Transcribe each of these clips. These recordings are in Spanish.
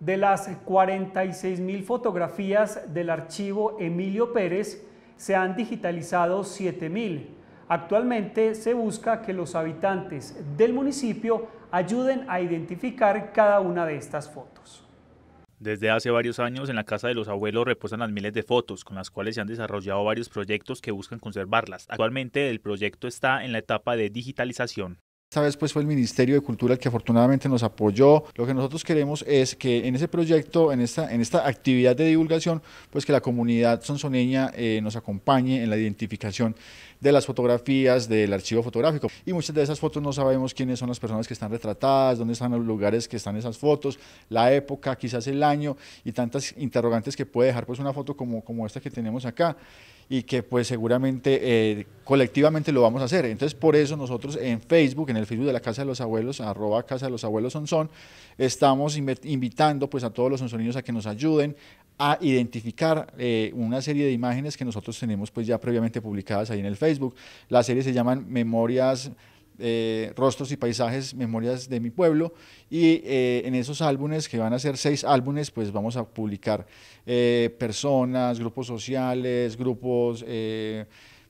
de las 46 mil fotografías del archivo Emilio Pérez, se han digitalizado 7 mil. Actualmente se busca que los habitantes del municipio ayuden a identificar cada una de estas fotos. Desde hace varios años en la casa de los abuelos reposan las miles de fotos, con las cuales se han desarrollado varios proyectos que buscan conservarlas. Actualmente el proyecto está en la etapa de digitalización. Esta vez pues fue el Ministerio de Cultura el que afortunadamente nos apoyó. Lo que nosotros queremos es que en ese proyecto, en esta, en esta actividad de divulgación, pues que la comunidad sonsoneña eh, nos acompañe en la identificación de las fotografías del archivo fotográfico. Y muchas de esas fotos no sabemos quiénes son las personas que están retratadas, dónde están los lugares que están esas fotos, la época, quizás el año y tantas interrogantes que puede dejar pues una foto como, como esta que tenemos acá y que pues seguramente eh, colectivamente lo vamos a hacer. Entonces por eso nosotros en Facebook, en el Facebook de la Casa de los Abuelos, arroba Casa de los Abuelos Sonson, estamos invitando pues a todos los sonsoninos a que nos ayuden a identificar eh, una serie de imágenes que nosotros tenemos pues ya previamente publicadas ahí en el Facebook. La serie se llama Memorias eh, rostros y Paisajes, Memorias de mi Pueblo, y eh, en esos álbumes, que van a ser seis álbumes, pues vamos a publicar eh, personas, grupos sociales, grupos...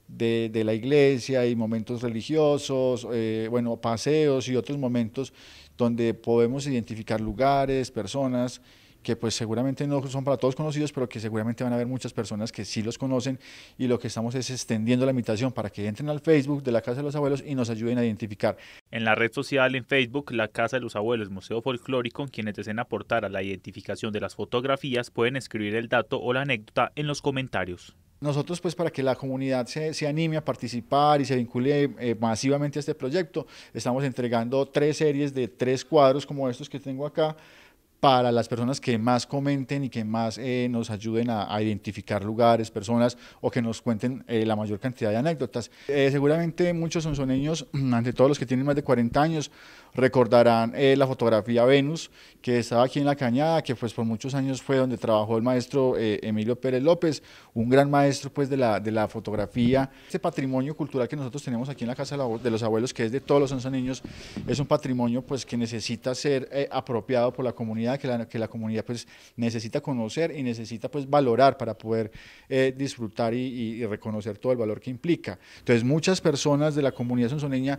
De, de, la iglesia y momentos religiosos, bueno, paseos y otros momentos donde podemos identificar lugares, personas, que pues seguramente no son para todos conocidos, pero que seguramente van a haber muchas personas que sí los conocen y lo que estamos es extendiendo la invitación para que entren al Facebook de la Casa de los Abuelos y nos ayuden a identificar. En la red social en Facebook, la Casa de los Abuelos Museo Folclórico, quienes deseen aportar a la identificación de las fotografías pueden escribir el dato o la anécdota en los comentarios. Nosotros, pues, para que la comunidad se, anime a participar y se vincule eh, masivamente a este proyecto, estamos entregando tres series de tres cuadros como estos que tengo acá, para las personas que más comenten y que más eh, nos ayuden a, identificar lugares, personas o que nos cuenten eh, la mayor cantidad de anécdotas. Eh, seguramente muchos sonsoneños, ante todos los que tienen más de 40 años, recordarán la fotografía Venus, que estaba aquí en la Cañada, que pues por muchos años fue donde trabajó el maestro Emilio Pérez López, un gran maestro pues de la, de la fotografía. Este patrimonio cultural que nosotros tenemos aquí en la Casa de los Abuelos, que es de todos los sonsoneños, es un patrimonio pues que necesita ser apropiado por la comunidad que la, que la comunidad pues necesita conocer y necesita pues valorar para poder eh, disfrutar y, reconocer todo el valor que implica. Entonces muchas personas de la comunidad sonsoneña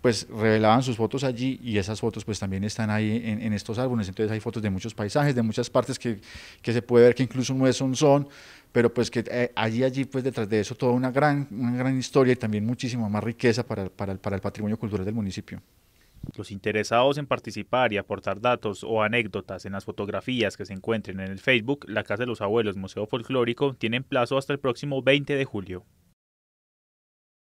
pues revelaban sus fotos allí y esas fotos pues también están ahí en, estos álbumes, entonces hay fotos de muchos paisajes, de muchas partes que, que se puede ver que incluso no es son pero pues que eh, allí, allí, pues detrás de eso toda una gran, una gran historia y también muchísima más riqueza para, para, para el patrimonio cultural del municipio. Los interesados en participar y aportar datos o anécdotas en las fotografías que se encuentren en el Facebook La Casa de los Abuelos Museo Folclórico tienen plazo hasta el próximo 20 de julio.